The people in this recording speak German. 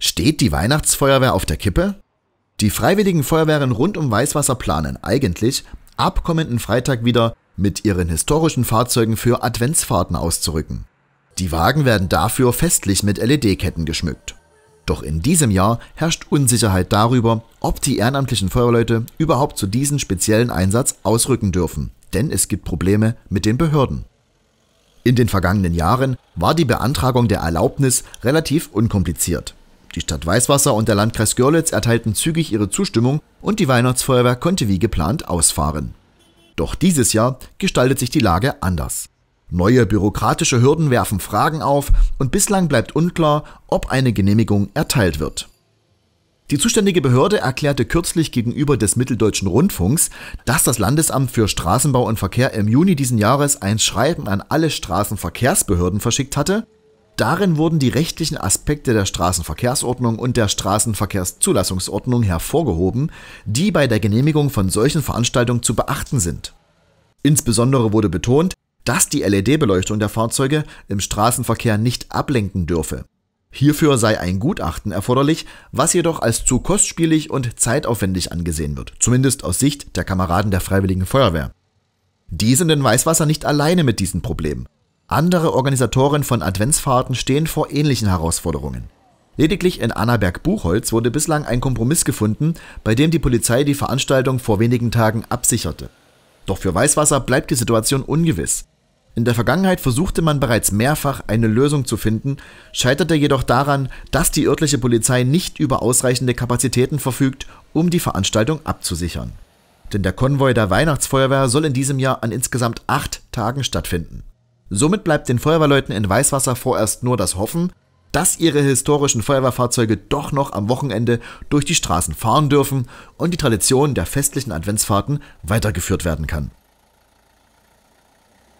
Steht die Weihnachtsfeuerwehr auf der Kippe? Die freiwilligen Feuerwehren rund um Weißwasser planen eigentlich, ab kommenden Freitag wieder mit ihren historischen Fahrzeugen für Adventsfahrten auszurücken. Die Wagen werden dafür festlich mit LED-Ketten geschmückt. Doch in diesem Jahr herrscht Unsicherheit darüber, ob die ehrenamtlichen Feuerleute überhaupt zu diesem speziellen Einsatz ausrücken dürfen, denn es gibt Probleme mit den Behörden. In den vergangenen Jahren war die Beantragung der Erlaubnis relativ unkompliziert. Die Stadt Weißwasser und der Landkreis Görlitz erteilten zügig ihre Zustimmung und die Weihnachtsfeuerwehr konnte wie geplant ausfahren. Doch dieses Jahr gestaltet sich die Lage anders. Neue bürokratische Hürden werfen Fragen auf und bislang bleibt unklar, ob eine Genehmigung erteilt wird. Die zuständige Behörde erklärte kürzlich gegenüber des Mitteldeutschen Rundfunks, dass das Landesamt für Straßenbau und Verkehr im Juni diesen Jahres ein Schreiben an alle Straßenverkehrsbehörden verschickt hatte, Darin wurden die rechtlichen Aspekte der Straßenverkehrsordnung und der Straßenverkehrszulassungsordnung hervorgehoben, die bei der Genehmigung von solchen Veranstaltungen zu beachten sind. Insbesondere wurde betont, dass die LED-Beleuchtung der Fahrzeuge im Straßenverkehr nicht ablenken dürfe. Hierfür sei ein Gutachten erforderlich, was jedoch als zu kostspielig und zeitaufwendig angesehen wird, zumindest aus Sicht der Kameraden der Freiwilligen Feuerwehr. Die sind in Weißwasser nicht alleine mit diesen Problemen. Andere Organisatoren von Adventsfahrten stehen vor ähnlichen Herausforderungen. Lediglich in Annaberg-Buchholz wurde bislang ein Kompromiss gefunden, bei dem die Polizei die Veranstaltung vor wenigen Tagen absicherte. Doch für Weißwasser bleibt die Situation ungewiss. In der Vergangenheit versuchte man bereits mehrfach eine Lösung zu finden, scheiterte jedoch daran, dass die örtliche Polizei nicht über ausreichende Kapazitäten verfügt, um die Veranstaltung abzusichern. Denn der Konvoi der Weihnachtsfeuerwehr soll in diesem Jahr an insgesamt acht Tagen stattfinden. Somit bleibt den Feuerwehrleuten in Weißwasser vorerst nur das Hoffen, dass ihre historischen Feuerwehrfahrzeuge doch noch am Wochenende durch die Straßen fahren dürfen und die Tradition der festlichen Adventsfahrten weitergeführt werden kann.